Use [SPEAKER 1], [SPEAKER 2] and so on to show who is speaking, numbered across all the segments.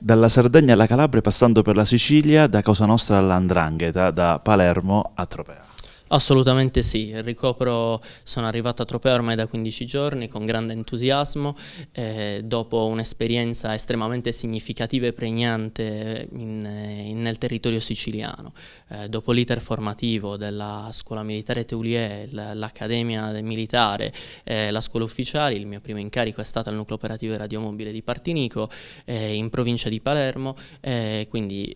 [SPEAKER 1] dalla Sardegna alla Calabria, passando per la Sicilia, da Cosa Nostra all'Andrangheta, da Palermo a Tropea.
[SPEAKER 2] Assolutamente sì, ricopro, sono arrivato a Tropea ormai da 15 giorni con grande entusiasmo, eh, dopo un'esperienza estremamente significativa e pregnante in, in, eh, nel territorio siciliano, eh, dopo l'iter formativo della scuola militare Teulier, l'accademia militare, eh, la scuola ufficiale, il mio primo incarico è stato al nucleo operativo e radiomobile di Partinico eh, in provincia di Palermo, eh, quindi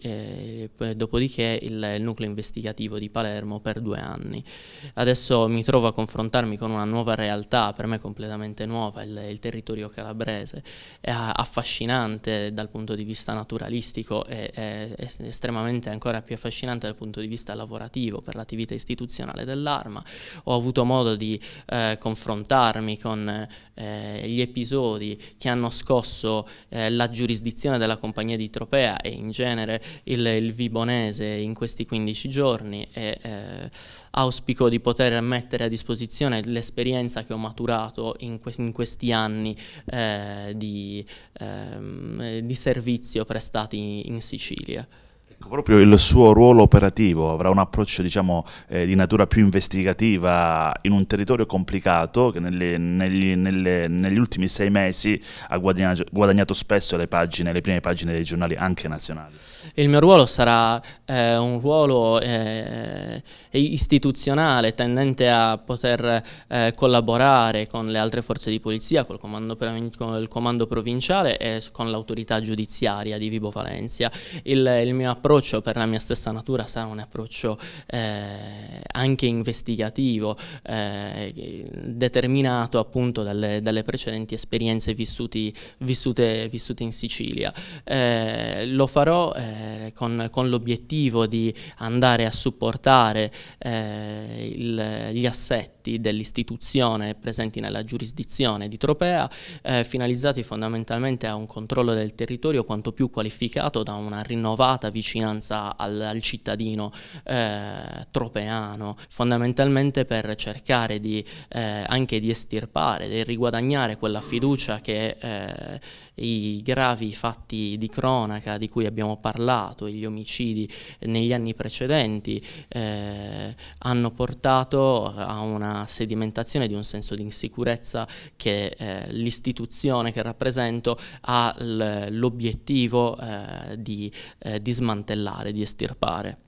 [SPEAKER 2] dopodiché il, il nucleo investigativo di Palermo per due anni anni. Adesso mi trovo a confrontarmi con una nuova realtà, per me completamente nuova, il, il territorio calabrese, è affascinante dal punto di vista naturalistico e è, estremamente ancora più affascinante dal punto di vista lavorativo per l'attività istituzionale dell'Arma. Ho avuto modo di eh, confrontarmi con eh, gli episodi che hanno scosso eh, la giurisdizione della compagnia di Tropea e in genere il, il Vibonese in questi 15 giorni e eh, Auspico di poter mettere a disposizione l'esperienza che ho maturato in, que in questi anni eh, di, ehm, di servizio prestati in Sicilia. Ecco, proprio
[SPEAKER 1] il suo ruolo operativo avrà un approccio diciamo, eh, di natura più investigativa in un territorio complicato che nelle, negli, nelle, negli, ultimi sei mesi ha guadagnato, guadagnato spesso le, pagine, le, prime pagine dei giornali anche nazionali.
[SPEAKER 2] Il mio ruolo sarà eh, un ruolo eh, istituzionale tendente a poter eh, collaborare con le altre forze di polizia, col comando, con il comando provinciale e con l'autorità giudiziaria di Vibo Valencia. Il, il mio approccio approccio per la mia stessa natura sarà un approccio eh, anche investigativo, eh, determinato appunto dalle, dalle precedenti esperienze vissuti, vissute, vissute, in Sicilia. Eh, lo farò eh, con, con l'obiettivo di andare a supportare eh, il, gli assetti dell'istituzione presenti nella giurisdizione di Tropea, eh, finalizzati fondamentalmente a un controllo del territorio quanto più qualificato da una rinnovata vicinanza vicinanza al, al cittadino eh, tropeano, fondamentalmente per cercare di, eh, anche di estirpare, di riguadagnare quella fiducia che eh, i gravi fatti di cronaca di cui abbiamo parlato, gli omicidi eh, negli anni precedenti, eh, hanno portato a una sedimentazione di un senso di insicurezza che eh, l'istituzione che rappresento ha l'obiettivo di, di smantellare smantellare, di estirpare.